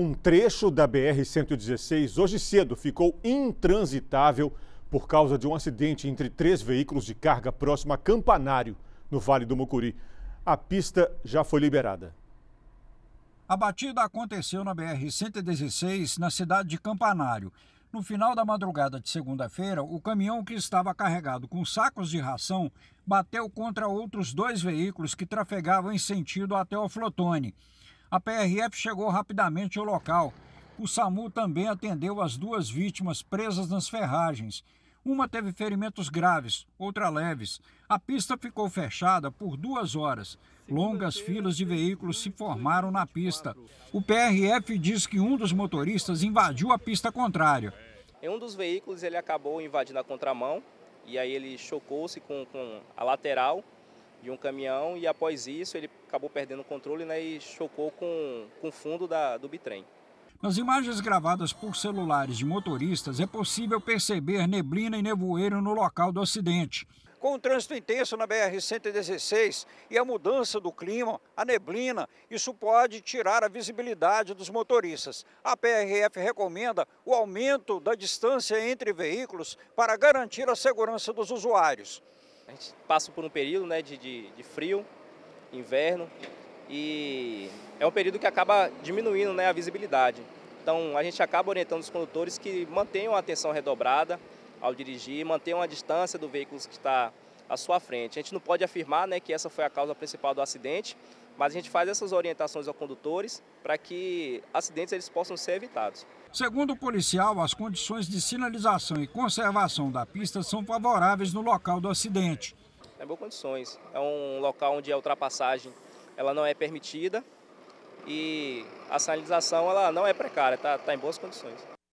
Um trecho da BR-116 hoje cedo ficou intransitável por causa de um acidente entre três veículos de carga próximo a Campanário, no Vale do Mucuri. A pista já foi liberada. A batida aconteceu na BR-116, na cidade de Campanário. No final da madrugada de segunda-feira, o caminhão que estava carregado com sacos de ração bateu contra outros dois veículos que trafegavam em sentido até o Flotone. A PRF chegou rapidamente ao local. O SAMU também atendeu as duas vítimas presas nas ferragens. Uma teve ferimentos graves, outra leves. A pista ficou fechada por duas horas. Longas filas de veículos se formaram na pista. O PRF diz que um dos motoristas invadiu a pista contrária. um dos veículos, ele acabou invadindo a contramão e aí ele chocou-se com, com a lateral de um caminhão e após isso ele acabou perdendo o controle né, e chocou com, com o fundo da, do bitrem. Nas imagens gravadas por celulares de motoristas, é possível perceber neblina e nevoeiro no local do acidente. Com o trânsito intenso na BR-116 e a mudança do clima, a neblina, isso pode tirar a visibilidade dos motoristas. A PRF recomenda o aumento da distância entre veículos para garantir a segurança dos usuários a gente passa por um período né, de, de, de frio, inverno, e é um período que acaba diminuindo né, a visibilidade. Então a gente acaba orientando os condutores que mantenham a atenção redobrada ao dirigir, mantenham a distância do veículo que está à sua frente. A gente não pode afirmar né, que essa foi a causa principal do acidente, mas a gente faz essas orientações aos condutores para que acidentes eles possam ser evitados. Segundo o policial, as condições de sinalização e conservação da pista são favoráveis no local do acidente. É boas condições. É um local onde a ultrapassagem ela não é permitida e a sinalização ela não é precária, está tá em boas condições.